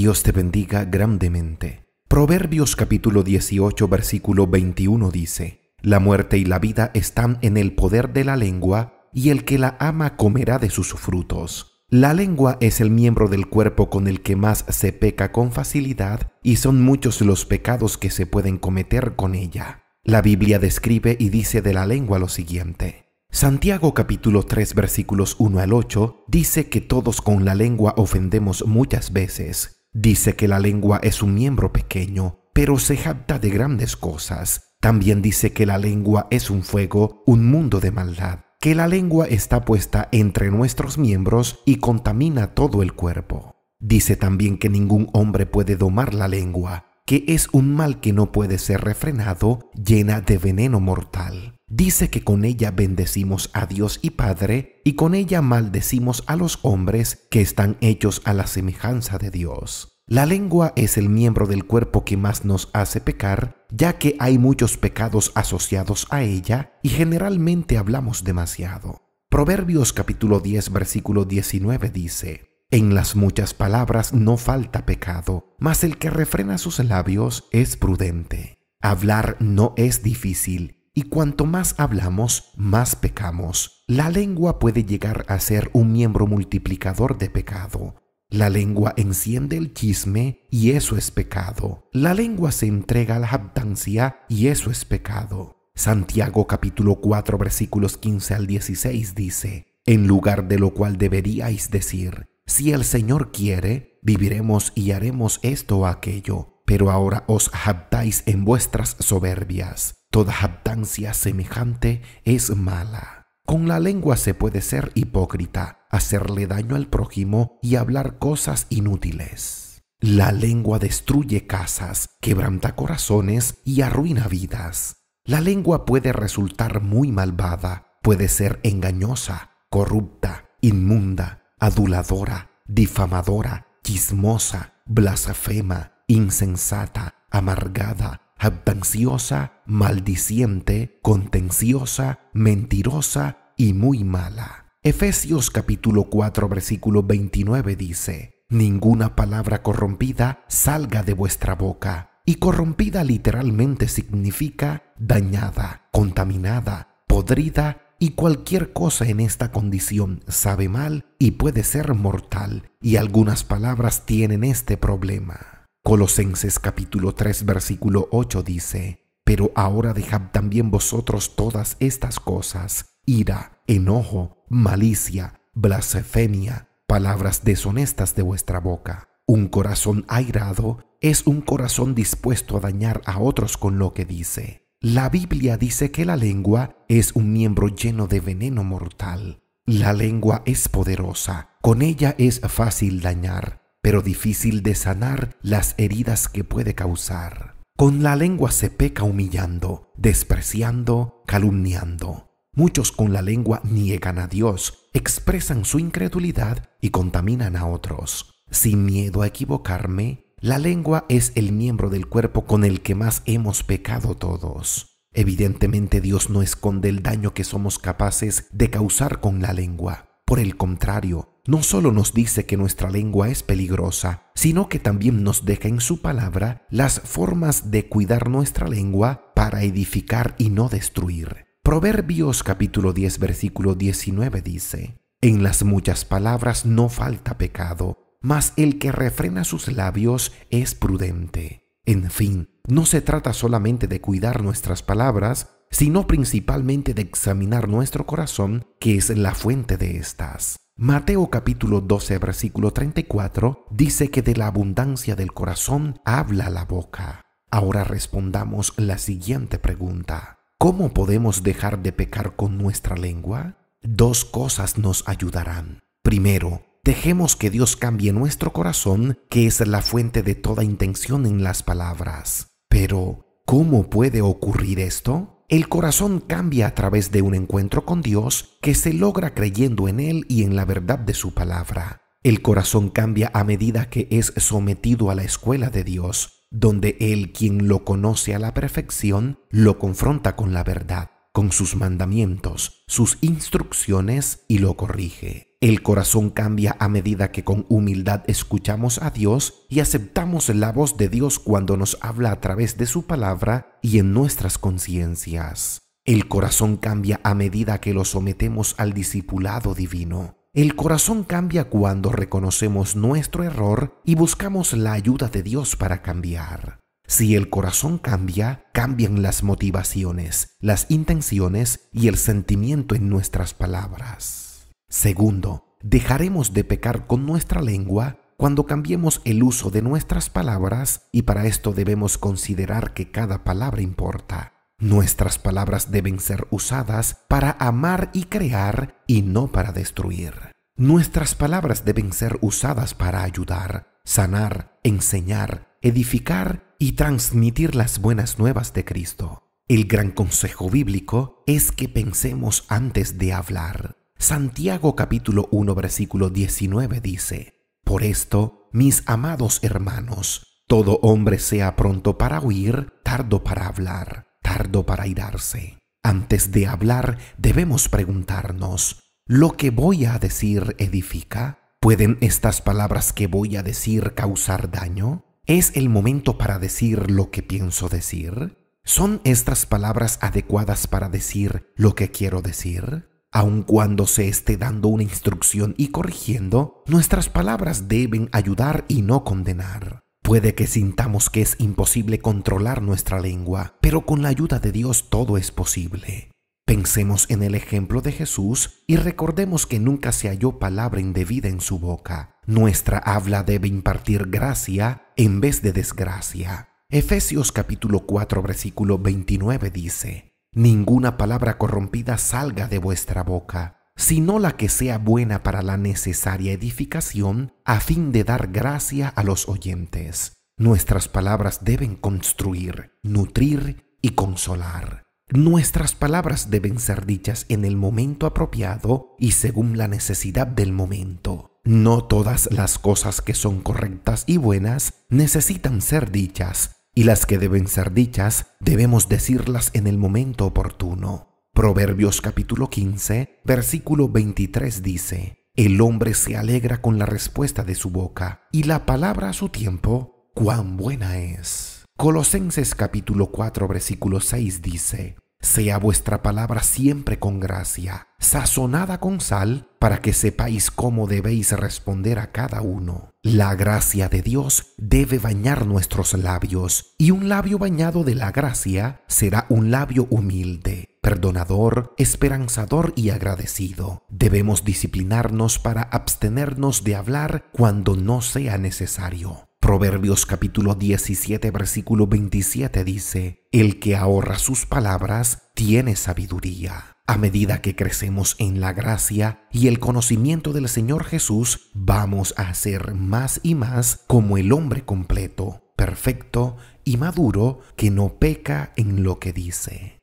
Dios te bendiga grandemente. Proverbios capítulo 18 versículo 21 dice, La muerte y la vida están en el poder de la lengua, y el que la ama comerá de sus frutos. La lengua es el miembro del cuerpo con el que más se peca con facilidad, y son muchos los pecados que se pueden cometer con ella. La Biblia describe y dice de la lengua lo siguiente. Santiago capítulo 3 versículos 1 al 8 dice que todos con la lengua ofendemos muchas veces Dice que la lengua es un miembro pequeño, pero se jacta de grandes cosas. También dice que la lengua es un fuego, un mundo de maldad, que la lengua está puesta entre nuestros miembros y contamina todo el cuerpo. Dice también que ningún hombre puede domar la lengua, que es un mal que no puede ser refrenado, llena de veneno mortal dice que con ella bendecimos a Dios y Padre y con ella maldecimos a los hombres que están hechos a la semejanza de Dios. La lengua es el miembro del cuerpo que más nos hace pecar, ya que hay muchos pecados asociados a ella y generalmente hablamos demasiado. Proverbios capítulo 10 versículo 19 dice, En las muchas palabras no falta pecado, mas el que refrena sus labios es prudente. Hablar no es difícil, y cuanto más hablamos, más pecamos. La lengua puede llegar a ser un miembro multiplicador de pecado. La lengua enciende el chisme y eso es pecado. La lengua se entrega a la abdancia y eso es pecado. Santiago capítulo 4 versículos 15 al 16 dice, en lugar de lo cual deberíais decir, si el Señor quiere, viviremos y haremos esto o aquello, pero ahora os habtáis en vuestras soberbias. Toda jactancia semejante es mala. Con la lengua se puede ser hipócrita, hacerle daño al prójimo y hablar cosas inútiles. La lengua destruye casas, quebranta corazones y arruina vidas. La lengua puede resultar muy malvada, puede ser engañosa, corrupta, inmunda, aduladora, difamadora, chismosa, blasfema, insensata, amargada, jactanciosa, maldiciente, contenciosa, mentirosa y muy mala. Efesios capítulo 4 versículo 29 dice, Ninguna palabra corrompida salga de vuestra boca. Y corrompida literalmente significa dañada, contaminada, podrida y cualquier cosa en esta condición sabe mal y puede ser mortal, y algunas palabras tienen este problema. Colosenses capítulo 3 versículo 8 dice, Pero ahora dejad también vosotros todas estas cosas, ira, enojo, malicia, blasfemia, palabras deshonestas de vuestra boca. Un corazón airado es un corazón dispuesto a dañar a otros con lo que dice. La Biblia dice que la lengua es un miembro lleno de veneno mortal. La lengua es poderosa, con ella es fácil dañar, pero difícil de sanar las heridas que puede causar. Con la lengua se peca humillando, despreciando, calumniando. Muchos con la lengua niegan a Dios, expresan su incredulidad y contaminan a otros. Sin miedo a equivocarme, la lengua es el miembro del cuerpo con el que más hemos pecado todos. Evidentemente Dios no esconde el daño que somos capaces de causar con la lengua. Por el contrario, no solo nos dice que nuestra lengua es peligrosa, sino que también nos deja en su palabra las formas de cuidar nuestra lengua para edificar y no destruir. Proverbios capítulo 10 versículo 19 dice, En las muchas palabras no falta pecado, mas el que refrena sus labios es prudente. En fin, no se trata solamente de cuidar nuestras palabras, sino principalmente de examinar nuestro corazón, que es la fuente de estas. Mateo capítulo 12 versículo 34 dice que de la abundancia del corazón habla la boca. Ahora respondamos la siguiente pregunta. ¿Cómo podemos dejar de pecar con nuestra lengua? Dos cosas nos ayudarán. Primero, dejemos que Dios cambie nuestro corazón, que es la fuente de toda intención en las palabras. Pero, ¿cómo puede ocurrir esto? El corazón cambia a través de un encuentro con Dios que se logra creyendo en Él y en la verdad de su palabra. El corazón cambia a medida que es sometido a la escuela de Dios, donde Él, quien lo conoce a la perfección, lo confronta con la verdad, con sus mandamientos, sus instrucciones y lo corrige. El corazón cambia a medida que con humildad escuchamos a Dios y aceptamos la voz de Dios cuando nos habla a través de su palabra y en nuestras conciencias. El corazón cambia a medida que lo sometemos al discipulado divino. El corazón cambia cuando reconocemos nuestro error y buscamos la ayuda de Dios para cambiar. Si el corazón cambia, cambian las motivaciones, las intenciones y el sentimiento en nuestras palabras. Segundo, dejaremos de pecar con nuestra lengua cuando cambiemos el uso de nuestras palabras y para esto debemos considerar que cada palabra importa. Nuestras palabras deben ser usadas para amar y crear y no para destruir. Nuestras palabras deben ser usadas para ayudar, sanar, enseñar, edificar y transmitir las buenas nuevas de Cristo. El gran consejo bíblico es que pensemos antes de hablar. Santiago capítulo 1 versículo 19 dice, Por esto, mis amados hermanos, todo hombre sea pronto para oír, tardo para hablar, tardo para irarse. Antes de hablar debemos preguntarnos, ¿lo que voy a decir edifica? ¿Pueden estas palabras que voy a decir causar daño? ¿Es el momento para decir lo que pienso decir? ¿Son estas palabras adecuadas para decir lo que quiero decir? Aun cuando se esté dando una instrucción y corrigiendo, nuestras palabras deben ayudar y no condenar. Puede que sintamos que es imposible controlar nuestra lengua, pero con la ayuda de Dios todo es posible. Pensemos en el ejemplo de Jesús y recordemos que nunca se halló palabra indebida en su boca. Nuestra habla debe impartir gracia en vez de desgracia. Efesios capítulo 4 versículo 29 dice, ninguna palabra corrompida salga de vuestra boca, sino la que sea buena para la necesaria edificación, a fin de dar gracia a los oyentes. Nuestras palabras deben construir, nutrir y consolar. Nuestras palabras deben ser dichas en el momento apropiado y según la necesidad del momento. No todas las cosas que son correctas y buenas necesitan ser dichas, y las que deben ser dichas debemos decirlas en el momento oportuno. Proverbios capítulo 15, versículo 23 dice, El hombre se alegra con la respuesta de su boca, y la palabra a su tiempo, cuán buena es. Colosenses capítulo 4, versículo 6 dice, sea vuestra palabra siempre con gracia, sazonada con sal, para que sepáis cómo debéis responder a cada uno. La gracia de Dios debe bañar nuestros labios, y un labio bañado de la gracia será un labio humilde, perdonador, esperanzador y agradecido. Debemos disciplinarnos para abstenernos de hablar cuando no sea necesario Proverbios capítulo 17 versículo 27 dice, El que ahorra sus palabras tiene sabiduría. A medida que crecemos en la gracia y el conocimiento del Señor Jesús, vamos a ser más y más como el hombre completo, perfecto y maduro que no peca en lo que dice.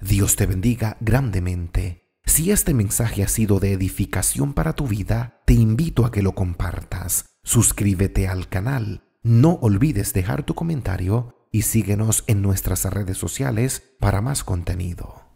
Dios te bendiga grandemente. Si este mensaje ha sido de edificación para tu vida, te invito a que lo compartas Suscríbete al canal, no olvides dejar tu comentario y síguenos en nuestras redes sociales para más contenido.